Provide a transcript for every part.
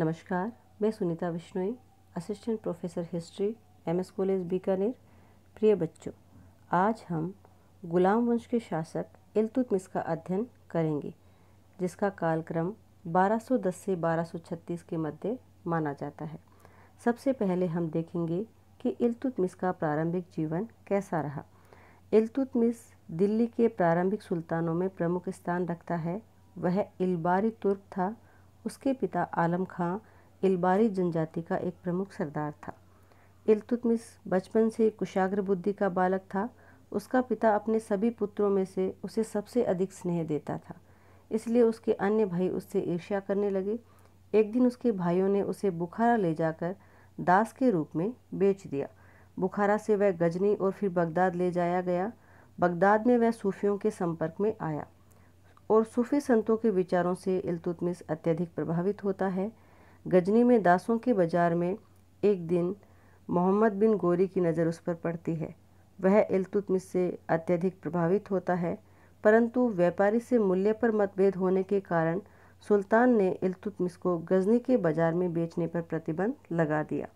नमस्कार मैं Sunita Vishnoi assistant professor history M S college Bikaner प्रिय बच्चों आज हम गुलाम वंश के शासक इल्तुतमिस का अध्ययन करेंगे जिसका कालक्रम 1210 से 1236 के मध्य माना जाता है सबसे पहले हम देखेंगे कि इलतुतमिस का प्रारंभिक जीवन कैसा रहा इल्तुतमिस दिल्ली के प्रारंभिक सुल्तानों में प्रमुख स्थान रखता है वह इलबारी तुर्क था उसके पिता आलम खां इलबारी जनजाति का एक प्रमुख सरदार था इलतुतमिस बचपन से कुशाग्र बुद्धि का बालक था उसका पिता अपने सभी पुत्रों में से उसे सबसे अधिक स्नेह देता था इसलिए उसके अन्य भाई उससे ईर्ष्या करने लगे एक दिन उसके भाइयों ने उसे बुखारा ले जाकर दास के रूप में बेच दिया बुखारा से वह गजनी और फिर बगदाद ले जाया गया बगदाद में वह सूफियों के संपर्क में आया और सूफी संतों के विचारों से इलतुतमिस अत्यधिक प्रभावित होता है गजनी में दासों के बाजार में एक दिन मोहम्मद बिन गोरी की नज़र उस पर पड़ती है वह इलतुतमिस से अत्यधिक प्रभावित होता है परंतु व्यापारी से मूल्य पर मतभेद होने के कारण सुल्तान ने इलतुतमिस को गजनी के बाजार में बेचने पर प्रतिबंध लगा दिया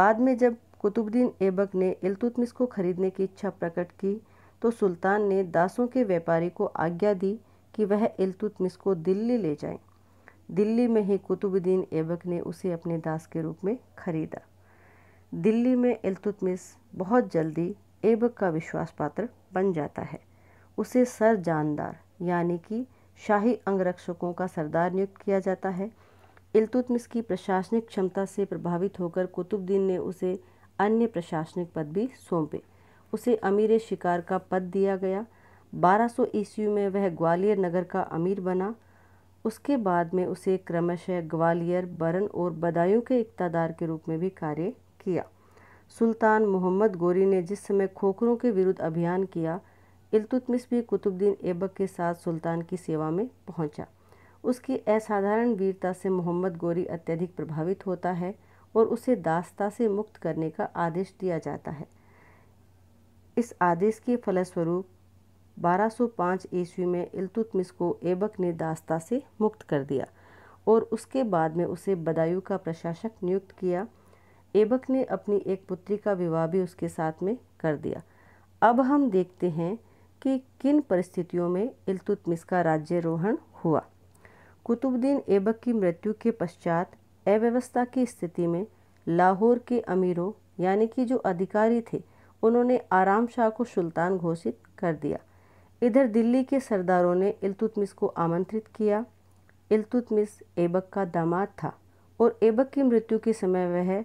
बाद में जब कुतुबुद्दीन ऐबक ने इलतुतमिस को खरीदने की इच्छा प्रकट की तो सुल्तान ने दासों के व्यापारी को आज्ञा दी कि वह इल्तुतमिस को दिल्ली ले जाए दिल्ली में ही कुतुबुद्दीन ऐबक ने उसे अपने दास के रूप में खरीदा दिल्ली में इलतुतमिस बहुत जल्दी ऐबक का विश्वास पात्र बन जाता है उसे सर जानदार यानी कि शाही अंगरक्षकों का सरदार नियुक्त किया जाता है इलतुतमिस की प्रशासनिक क्षमता से प्रभावित होकर कुतुबुद्दीन ने उसे अन्य प्रशासनिक पद भी सौंपे उसे अमीर शिकार का पद दिया गया 1200 ईस्वी में वह ग्वालियर नगर का अमीर बना उसके बाद में उसे क्रमशः ग्वालियर बरन और बदायूं के इकतदार के रूप में भी कार्य किया सुल्तान मोहम्मद गोरी ने जिस समय खोखरों के विरुद्ध अभियान किया इल्तुतमिस भी कुतुबद्दीन ऐबक के साथ सुल्तान की सेवा में पहुंचा। उसकी असाधारण वीरता से मोहम्मद गोरी अत्यधिक प्रभावित होता है और उसे दास्ता से मुक्त करने का आदेश दिया जाता है इस आदेश के फलस्वरूप 1205 ईस्वी में इल्तुतमिश को ऐबक ने दास्ता से मुक्त कर दिया और उसके बाद में उसे बदायूं का प्रशासक नियुक्त किया ऐबक ने अपनी एक पुत्री का विवाह भी उसके साथ में कर दिया अब हम देखते हैं कि किन परिस्थितियों में इल्तुतमिस का रोहण हुआ कुतुबुद्दीन ऐबक की मृत्यु के पश्चात अव्यवस्था की स्थिति में लाहौर के अमीरों यानी कि जो अधिकारी थे उन्होंने आराम शाह को सुल्तान घोषित कर दिया इधर दिल्ली के सरदारों ने इलतुतमिस को आमंत्रित किया इलतुतमिस एबक का दामाद था और एबक की मृत्यु के समय वह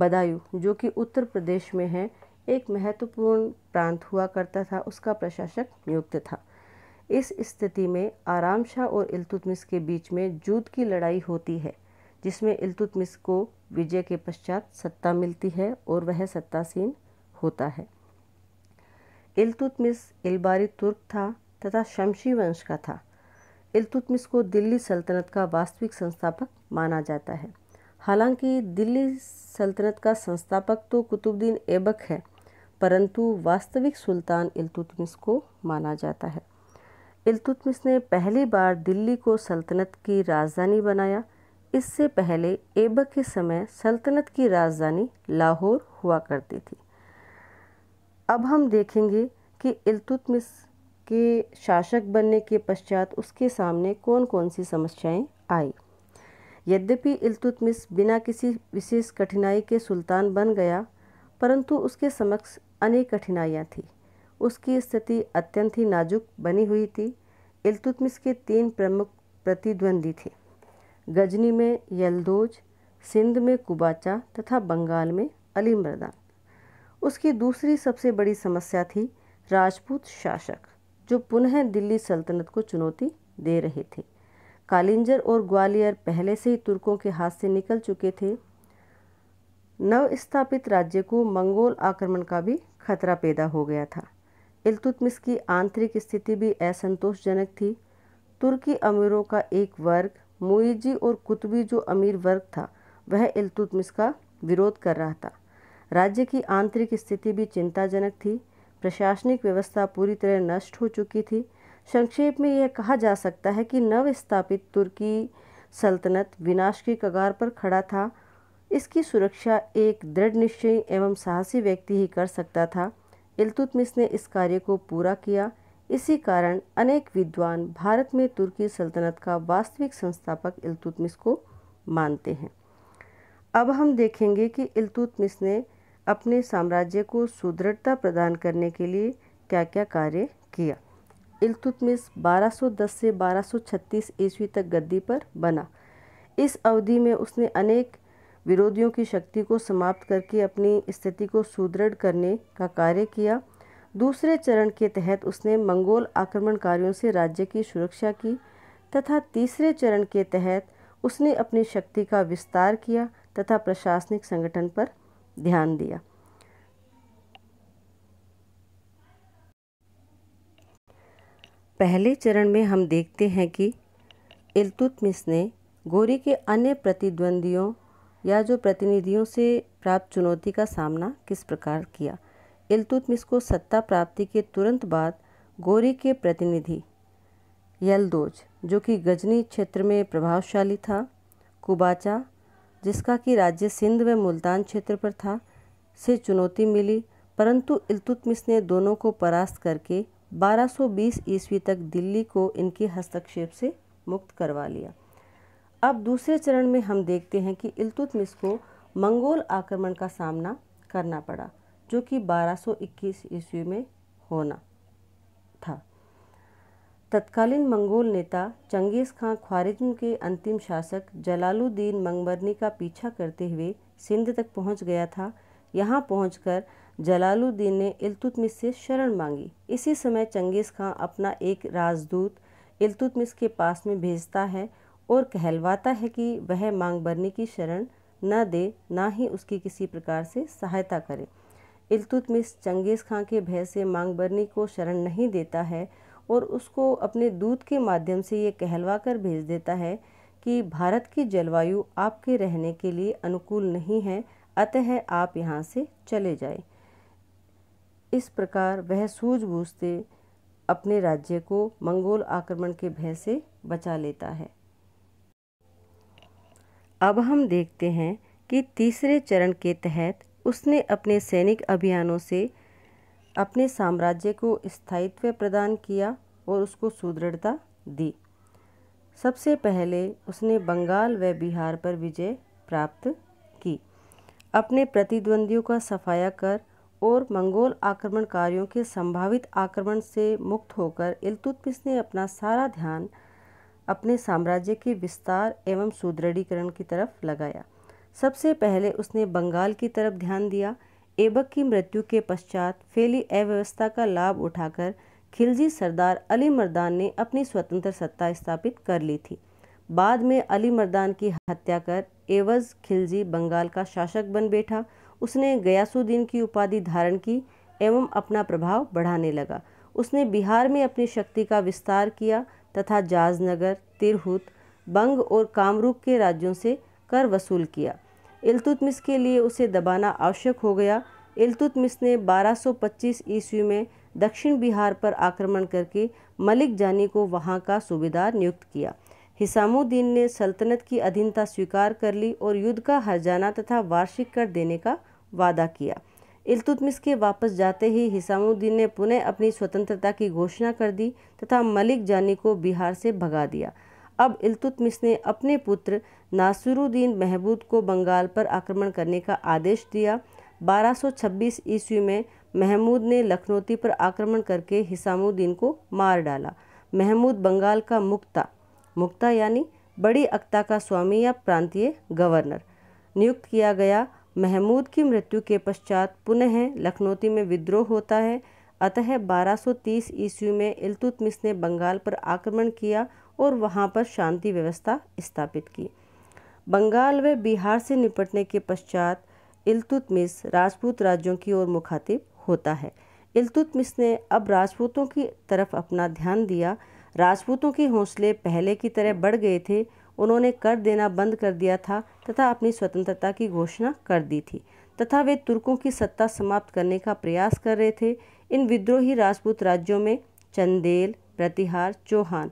बदायूं जो कि उत्तर प्रदेश में है एक महत्वपूर्ण प्रांत हुआ करता था उसका प्रशासक नियुक्त था इस स्थिति में आराम शाह और इल्तुतमिस के बीच में जूद की लड़ाई होती है जिसमें इल्तुतमिस को विजय के पश्चात सत्ता मिलती है और वह सत्तासीन होता है इलतुतमिस इलबारी तुर्क था तथा शमशी वंश का था इलतुतमिस को दिल्ली सल्तनत का वास्तविक संस्थापक माना जाता है हालांकि दिल्ली सल्तनत का संस्थापक तो कुतुबद्दीन ऐबक है परंतु वास्तविक सुल्तान इलतुतमिस को माना जाता है इलतुतमिस ने पहली बार दिल्ली को सल्तनत की राजधानी बनाया इससे पहले ऐबक के समय सल्तनत की राजधानी लाहौर हुआ करती थी अब हम देखेंगे कि इल्तुतमिश के शासक बनने के पश्चात उसके सामने कौन कौन सी समस्याएं आई यद्यपि इल्तुतमिश बिना किसी विशेष कठिनाई के सुल्तान बन गया परंतु उसके समक्ष अनेक कठिनाइयाँ थीं उसकी स्थिति अत्यंत ही नाजुक बनी हुई थी इल्तुतमिस के तीन प्रमुख प्रतिद्वंदी थे गजनी में यलदोज सिंध में कुबाचा तथा बंगाल में अली मर्दान उसकी दूसरी सबसे बड़ी समस्या थी राजपूत शासक जो पुनः दिल्ली सल्तनत को चुनौती दे रहे थे कालिंजर और ग्वालियर पहले से ही तुर्कों के हाथ से निकल चुके थे नवस्थापित राज्य को मंगोल आक्रमण का भी खतरा पैदा हो गया था इल्तुतमिस की आंतरिक स्थिति भी असंतोषजनक थी तुर्की अमीरों का एक वर्ग मुईजी और कुतबी जो अमीर वर्ग था वह इल्तुतमिस का विरोध कर रहा था राज्य की आंतरिक स्थिति भी चिंताजनक थी प्रशासनिक व्यवस्था पूरी तरह नष्ट हो चुकी थी संक्षेप में यह कहा जा सकता है कि नवस्थापित तुर्की सल्तनत विनाश की कगार पर खड़ा था इसकी सुरक्षा एक दृढ़ निश्चय एवं साहसी व्यक्ति ही कर सकता था इल्तुतमिस ने इस कार्य को पूरा किया इसी कारण अनेक विद्वान भारत में तुर्की सल्तनत का वास्तविक संस्थापक इल्तुतमिस को मानते हैं अब हम देखेंगे कि इल्तुतमिस ने अपने साम्राज्य को सुदृढ़ता प्रदान करने के लिए क्या क्या कार्य किया इलतुतमिस 1210 से 1236 ईस्वी तक गद्दी पर बना इस अवधि में उसने अनेक विरोधियों की शक्ति को समाप्त करके अपनी स्थिति को सुदृढ़ करने का कार्य किया दूसरे चरण के तहत उसने मंगोल आक्रमणकारियों से राज्य की सुरक्षा की तथा तीसरे चरण के तहत उसने अपनी शक्ति का विस्तार किया तथा प्रशासनिक संगठन पर ध्यान दिया पहले चरण में हम देखते हैं कि इलतुतमिस ने गोरी के अन्य प्रतिद्वंदियों या जो प्रतिनिधियों से प्राप्त चुनौती का सामना किस प्रकार किया इलतुतमिस को सत्ता प्राप्ति के तुरंत बाद गोरी के प्रतिनिधि यलदोज जो कि गजनी क्षेत्र में प्रभावशाली था कुबाचा जिसका कि राज्य सिंध व मुल्तान क्षेत्र पर था से चुनौती मिली परंतु इल्तुतमिश ने दोनों को परास्त करके 1220 ईस्वी तक दिल्ली को इनके हस्तक्षेप से मुक्त करवा लिया अब दूसरे चरण में हम देखते हैं कि इल्तुतमिश को मंगोल आक्रमण का सामना करना पड़ा जो कि 1221 ईस्वी में होना तत्कालीन मंगोल नेता चंगेज़ खां ख्वारिज्म के अंतिम शासक जलालुद्दीन मंगबरनी का पीछा करते हुए सिंध तक पहुंच गया था यहाँ पहुंचकर जलालुद्दीन ने इलतुतमिस से शरण मांगी इसी समय चंगेज़ खां अपना एक राजदूत इलतुतमिस के पास में भेजता है और कहलवाता है कि वह मांगबरनी की शरण न दे ना ही उसकी किसी प्रकार से सहायता करे इलतुतमिस चंगेज़ खां के भय से मांगबरनी को शरण नहीं देता है और उसको अपने दूत के माध्यम से ये कहलवा कर भेज देता है कि भारत की जलवायु आपके रहने के लिए अनुकूल नहीं है अतः आप यहाँ से चले जाए इस प्रकार वह सूझबूझते अपने राज्य को मंगोल आक्रमण के भय से बचा लेता है अब हम देखते हैं कि तीसरे चरण के तहत उसने अपने सैनिक अभियानों से अपने साम्राज्य को स्थायित्व प्रदान किया और उसको सुदृढ़ता दी सबसे पहले उसने बंगाल व बिहार पर विजय प्राप्त की अपने प्रतिद्वंदियों का सफाया कर और मंगोल आक्रमणकारियों के संभावित आक्रमण से मुक्त होकर इलतुतमिश ने अपना सारा ध्यान अपने साम्राज्य के विस्तार एवं सुदृढ़ीकरण की तरफ लगाया सबसे पहले उसने बंगाल की तरफ ध्यान दिया ऐबक की मृत्यु के पश्चात फैली अव्यवस्था का लाभ उठाकर खिलजी सरदार अली मर्दान ने अपनी स्वतंत्र सत्ता स्थापित कर ली थी बाद में अली मर्दान की हत्या कर एवज खिलजी बंगाल का शासक बन बैठा उसने गयासुद्दीन की उपाधि धारण की एवं अपना प्रभाव बढ़ाने लगा उसने बिहार में अपनी शक्ति का विस्तार किया तथा जाजनगर तिरहुत बंग और कामरूप के राज्यों से कर वसूल किया इलतुतमिस के लिए उसे दबाना आवश्यक हो गया इलतुतमिस ने 1225 ईस्वी में दक्षिण बिहार पर आक्रमण करके मलिक जानी को वहां का सूबेदार नियुक्त किया हिसामुद्दीन ने सल्तनत की अधीनता स्वीकार कर ली और युद्ध का हरजाना तथा वार्षिक कर देने का वादा किया इलतुतमिस के वापस जाते ही हिसामुद्दीन ने पुनः अपनी स्वतंत्रता की घोषणा कर दी तथा मलिक जानी को बिहार से भगा दिया अब इलतुतमिस ने अपने पुत्र नासिरुद्दीन महबूद को बंगाल पर आक्रमण करने का आदेश दिया 1226 ईस्वी में महमूद ने लखनौती पर आक्रमण करके हिसामुद्दीन को मार डाला महमूद बंगाल का मुक्ता मुक्ता यानी बड़ी अक्ता का स्वामी या प्रांतीय गवर्नर नियुक्त किया गया महमूद की मृत्यु के पश्चात पुनः लखनौती में विद्रोह होता है अतः 1230 ईस्वी में इलतुतमिस ने बंगाल पर आक्रमण किया और वहाँ पर शांति व्यवस्था स्थापित की बंगाल व बिहार से निपटने के पश्चात इल्तुतमिस राजपूत राज्यों की ओर मुखातिब होता है इल्तुतमिस ने अब राजपूतों की तरफ अपना ध्यान दिया राजपूतों के हौसले पहले की तरह बढ़ गए थे उन्होंने कर देना बंद कर दिया था तथा अपनी स्वतंत्रता की घोषणा कर दी थी तथा वे तुर्कों की सत्ता समाप्त करने का प्रयास कर रहे थे इन विद्रोही राजपूत राज्यों में चंदेल प्रतिहार चौहान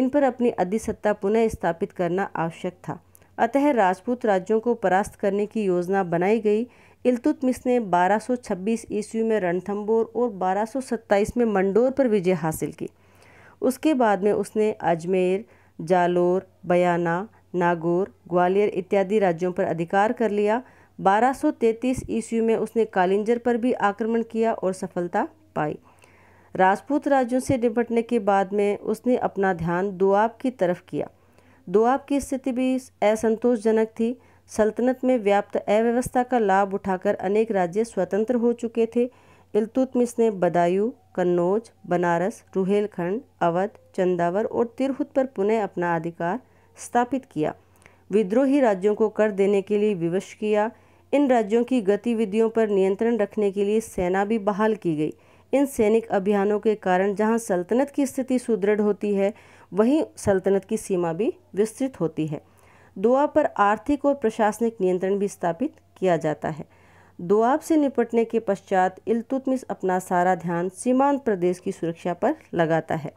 इन पर अपनी अधिसत्ता पुनः स्थापित करना आवश्यक था अतः राजपूत राज्यों को परास्त करने की योजना बनाई गई इलतुतमिस ने 1226 ईस्वी में रणथंबोर और 1227 में मंडोर पर विजय हासिल की उसके बाद में उसने अजमेर जालोर बयाना नागौर ग्वालियर इत्यादि राज्यों पर अधिकार कर लिया 1233 ईस्वी में उसने कालिंजर पर भी आक्रमण किया और सफलता पाई राजपूत राज्यों से निपटने के बाद में उसने अपना ध्यान दुआब की तरफ किया दुआब की स्थिति भी असंतोषजनक थी सल्तनत में व्याप्त अव्यवस्था का लाभ उठाकर अनेक राज्य स्वतंत्र हो चुके थे इलतुतमिस ने बदायूं कन्नौज बनारस रुहेलखंड अवध चंदावर और तिरहुत पर पुनः अपना अधिकार स्थापित किया विद्रोही राज्यों को कर देने के लिए विवश किया इन राज्यों की गतिविधियों पर नियंत्रण रखने के लिए सेना भी बहाल की गई इन सैनिक अभियानों के कारण जहां सल्तनत की स्थिति सुदृढ़ होती है वहीं सल्तनत की सीमा भी विस्तृत होती है दुआब पर आर्थिक और प्रशासनिक नियंत्रण भी स्थापित किया जाता है दुआब से निपटने के पश्चात इलतुतमिस अपना सारा ध्यान सीमांत प्रदेश की सुरक्षा पर लगाता है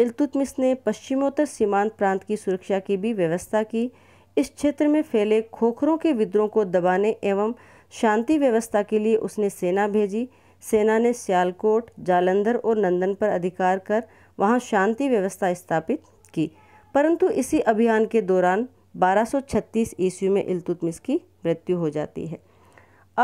इल्तुतमिस ने पश्चिमोत्तर सीमांत प्रांत की सुरक्षा की भी व्यवस्था की इस क्षेत्र में फैले खोखरों के विद्रोह को दबाने एवं शांति व्यवस्था के लिए उसने सेना भेजी सेना ने सियालकोट जालंधर और नंदन पर अधिकार कर वहाँ शांति व्यवस्था स्थापित की परंतु इसी अभियान के दौरान 1236 ईस्वी में इल्तुतमिश की मृत्यु हो जाती है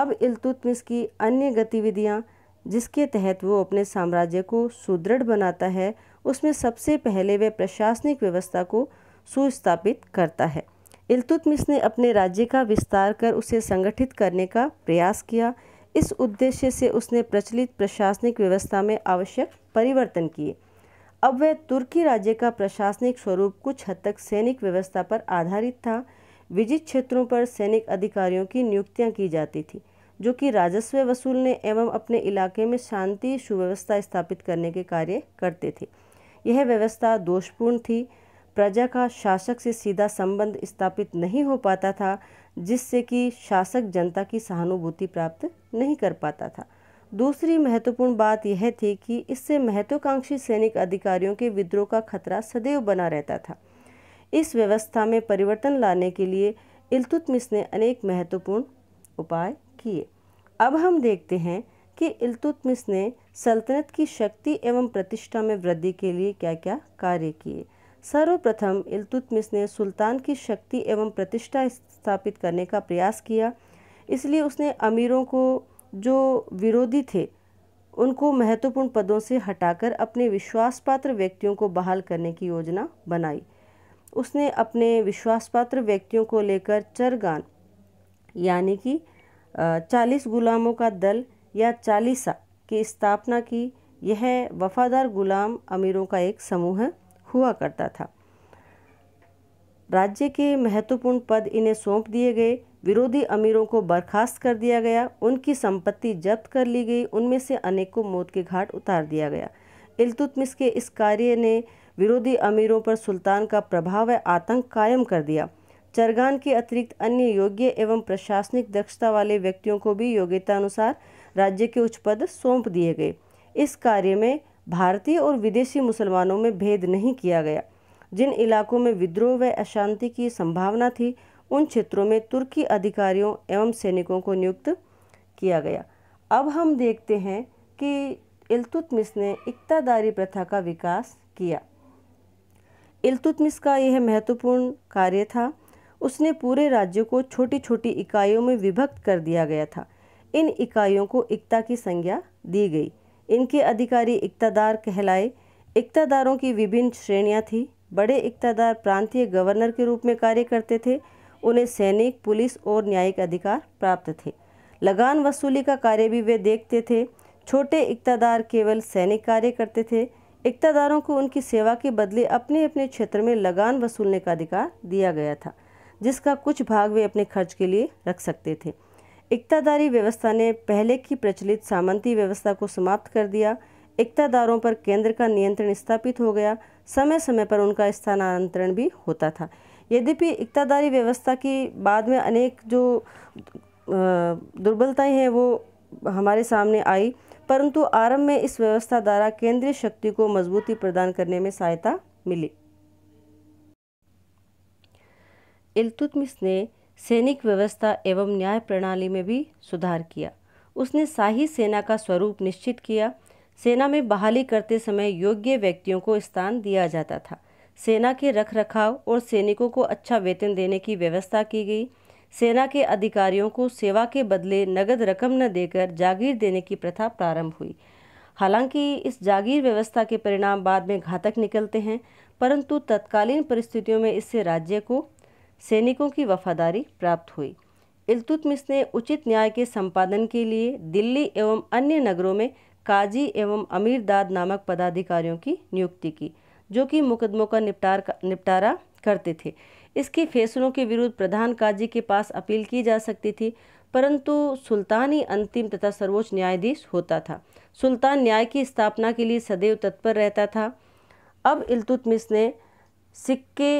अब इल्तुतमिश की अन्य गतिविधियाँ जिसके तहत वो अपने साम्राज्य को सुदृढ़ बनाता है उसमें सबसे पहले वह प्रशासनिक व्यवस्था को सुस्थापित करता है इल्तुतमिश ने अपने राज्य का विस्तार कर उसे संगठित करने का प्रयास किया इस उद्देश्य से उसने प्रचलित प्रशासनिक व्यवस्था में आवश्यक परिवर्तन किए अब वह तुर्की राज्य का प्रशासनिक स्वरूप कुछ हद तक सैनिक व्यवस्था पर आधारित था विजित क्षेत्रों पर सैनिक अधिकारियों की नियुक्तियां की जाती थी जो कि राजस्व वसूलने एवं अपने इलाके में शांति सुव्यवस्था स्थापित करने के कार्य करते थे यह व्यवस्था दोषपूर्ण थी प्रजा का शासक से सीधा संबंध स्थापित नहीं हो पाता था जिससे कि शासक जनता की सहानुभूति प्राप्त नहीं कर पाता था दूसरी महत्वपूर्ण बात यह थी कि इससे महत्वाकांक्षी सैनिक अधिकारियों के विद्रोह का खतरा सदैव बना रहता था इस व्यवस्था में परिवर्तन लाने के लिए इलतुतमिस ने अनेक महत्वपूर्ण उपाय किए अब हम देखते हैं कि इलतुतमिस ने सल्तनत की शक्ति एवं प्रतिष्ठा में वृद्धि के लिए क्या क्या कार्य किए सर्वप्रथम इलतुतमिस ने सुल्तान की शक्ति एवं प्रतिष्ठा स्थापित करने का प्रयास किया इसलिए उसने अमीरों को जो विरोधी थे उनको महत्वपूर्ण पदों से हटाकर अपने विश्वासपात्र व्यक्तियों को बहाल करने की योजना बनाई उसने अपने विश्वासपात्र व्यक्तियों को लेकर चरगान यानी कि चालीस गुलामों का दल या चालीसा की स्थापना की यह वफादार गुलाम अमीरों का एक समूह हुआ करता था राज्य के महत्वपूर्ण पद इन्हें सौंप दिए गए विरोधी अमीरों को बर्खास्त कर दिया गया उनकी संपत्ति जब्त कर ली गई उनमें से अनेक को मौत के घाट उतार दिया गया इलतुतमिस के इस कार्य ने विरोधी अमीरों पर सुल्तान का प्रभाव व आतंक कायम कर दिया चरगान के अतिरिक्त अन्य योग्य एवं प्रशासनिक दक्षता वाले व्यक्तियों को भी योग्यतानुसार राज्य के उच्च पद सौंप दिए गए इस कार्य में भारतीय और विदेशी मुसलमानों में भेद नहीं किया गया जिन इलाकों में विद्रोह व अशांति की संभावना थी उन क्षेत्रों में तुर्की अधिकारियों एवं सैनिकों को नियुक्त किया गया अब हम देखते हैं कि इल्तुतमिस ने इकतादारी प्रथा का विकास किया इल्तुतमिस का यह महत्वपूर्ण कार्य था उसने पूरे राज्य को छोटी छोटी इकाइयों में विभक्त कर दिया गया था इन इकाइयों को एकता की संज्ञा दी गई इनके अधिकारी इकतादार कहलाए इकतादारों की विभिन्न श्रेणियां थी बड़े इकतादार प्रांतीय गवर्नर के रूप में कार्य करते थे उन्हें सैनिक पुलिस और न्यायिक अधिकार प्राप्त थे लगान वसूली का कार्य भी वे देखते थे छोटे इकतादार केवल सैनिक कार्य करते थे इकतादारों को उनकी सेवा के बदले अपने अपने क्षेत्र में लगान वसूलने का अधिकार दिया गया था जिसका कुछ भाग वे अपने खर्च के लिए रख सकते थे इकतादारी व्यवस्था ने पहले की प्रचलित सामंती व्यवस्था को समाप्त कर दिया इकतादारों पर केंद्र का नियंत्रण स्थापित हो गया समय समय पर उनका स्थानांतरण भी होता था यद्यपि इकतादारी व्यवस्था की बाद में अनेक जो दुर्बलताएं हैं वो हमारे सामने आई परंतु आरंभ में इस व्यवस्था द्वारा केंद्रीय शक्ति को मजबूती प्रदान करने में सहायता मिली इलतुतमिस ने सैनिक व्यवस्था एवं न्याय प्रणाली में भी सुधार किया उसने शाही सेना का स्वरूप निश्चित किया सेना में बहाली करते समय योग्य व्यक्तियों को स्थान दिया जाता था सेना के रख रखाव और सैनिकों को अच्छा वेतन देने की व्यवस्था की गई सेना के अधिकारियों को सेवा के बदले नगद रकम न देकर जागीर देने की प्रथा प्रारंभ हुई हालांकि इस जागीर व्यवस्था के परिणाम बाद में घातक निकलते हैं परंतु तत्कालीन परिस्थितियों में इससे राज्य को सैनिकों की वफादारी प्राप्त हुई इलतुतमिस ने उचित न्याय के संपादन के लिए दिल्ली एवं अन्य नगरों में काजी एवं अमीरदाद नामक पदाधिकारियों की नियुक्ति की जो कि मुकदमों का निपटार निपटारा करते थे इसके फैसलों के विरुद्ध प्रधान काजी के पास अपील की जा सकती थी परंतु सुल्तान ही अंतिम तथा सर्वोच्च न्यायाधीश होता था सुल्तान न्याय की स्थापना के लिए सदैव तत्पर रहता था अब इल्तुतमिस ने सिक्के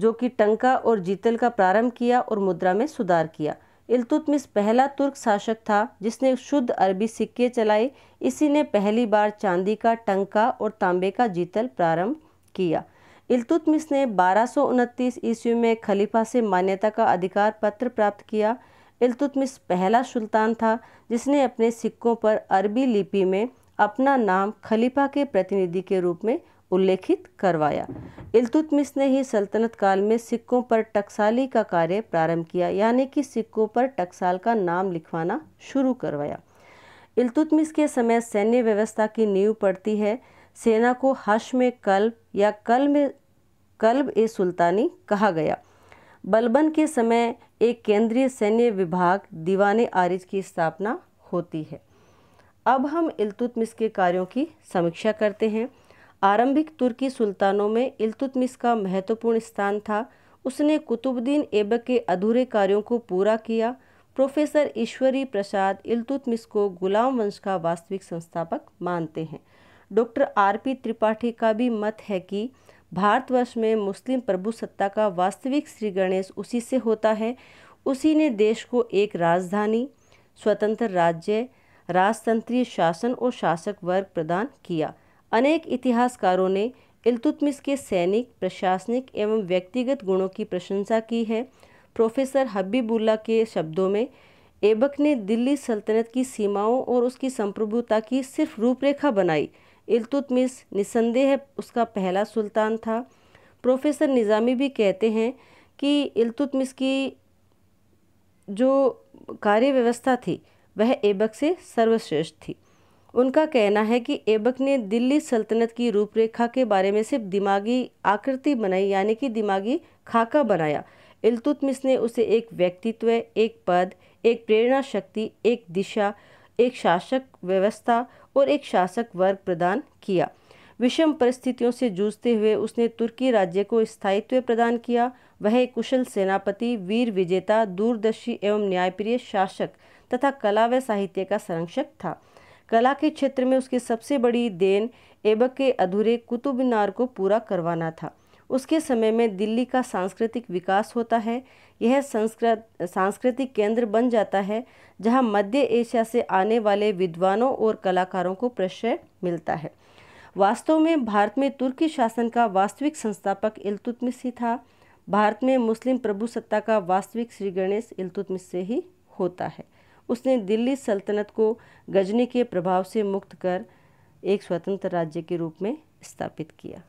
जो कि टंका और जीतल का प्रारंभ किया और मुद्रा में सुधार किया इलतुतमिस पहला तुर्क शासक था जिसने शुद्ध अरबी सिक्के चलाए इसी ने पहली बार चांदी का टंका और तांबे का जीतल प्रारंभ किया इलतुतमिस ने बारह ईस्वी में खलीफा से मान्यता का अधिकार पत्र प्राप्त किया इलतुतमिस पहला सुल्तान था जिसने अपने सिक्कों पर अरबी लिपि में अपना नाम खलीफा के प्रतिनिधि के रूप में उल्लेखित करवाया इल्तुतमिश ने ही सल्तनत काल में सिक्कों पर टकसाली का कार्य प्रारंभ किया यानी कि सिक्कों पर टकसाल का नाम लिखवाना शुरू करवाया इलतुतमिस के समय सैन्य व्यवस्था की नींव पड़ती है सेना को हश में कल्ब या कल में कल्ब ए सुल्तानी कहा गया बलबन के समय एक केंद्रीय सैन्य विभाग दीवान आरिज की स्थापना होती है अब हम इल्तुतमिश के कार्यों की समीक्षा करते हैं आरंभिक तुर्की सुल्तानों में इल्तुतमिस का महत्वपूर्ण स्थान था उसने कुतुबुद्दीन ऐबक के अधूरे कार्यों को पूरा किया प्रोफेसर ईश्वरी प्रसाद इल्तुतमिस को गुलाम वंश का वास्तविक संस्थापक मानते हैं डॉक्टर आर पी त्रिपाठी का भी मत है कि भारतवर्ष में मुस्लिम प्रभु सत्ता का वास्तविक श्री गणेश उसी से होता है उसी ने देश को एक राजधानी स्वतंत्र राज्य राजतंत्रीय शासन और शासक वर्ग प्रदान किया अनेक इतिहासकारों ने इलतुतमिस के सैनिक प्रशासनिक एवं व्यक्तिगत गुणों की प्रशंसा की है प्रोफेसर हबीबुल्ला के शब्दों में ऐबक ने दिल्ली सल्तनत की सीमाओं और उसकी संप्रभुता की सिर्फ रूपरेखा बनाई इलतुतमिस निसंदेह उसका पहला सुल्तान था प्रोफेसर निज़ामी भी कहते हैं कि इल्तुतमिस की जो कार्य व्यवस्था थी वह ऐबक से सर्वश्रेष्ठ थी उनका कहना है कि एबक ने दिल्ली सल्तनत की रूपरेखा के बारे में सिर्फ दिमागी आकृति बनाई यानी कि दिमागी खाका बनाया इलतुतमिस ने उसे एक व्यक्तित्व एक पद एक प्रेरणा शक्ति एक दिशा एक शासक व्यवस्था और एक शासक वर्ग प्रदान किया विषम परिस्थितियों से जूझते हुए उसने तुर्की राज्य को स्थायित्व प्रदान किया वह कुशल सेनापति वीर विजेता दूरदर्शी एवं न्यायप्रिय शासक तथा कला व साहित्य का संरक्षक था कला के क्षेत्र में उसकी सबसे बड़ी देन एबक के अधूरे कुतुब मीनार को पूरा करवाना था उसके समय में दिल्ली का सांस्कृतिक विकास होता है यह संस्कृत सांस्कृतिक केंद्र बन जाता है जहां मध्य एशिया से आने वाले विद्वानों और कलाकारों को प्रश्रय मिलता है वास्तव में भारत में तुर्की शासन का वास्तविक संस्थापक इलतुतमिस ही था भारत में मुस्लिम प्रभुसत्ता का वास्तविक श्री गणेश इलतुतमिस से ही होता है उसने दिल्ली सल्तनत को गजनी के प्रभाव से मुक्त कर एक स्वतंत्र राज्य के रूप में स्थापित किया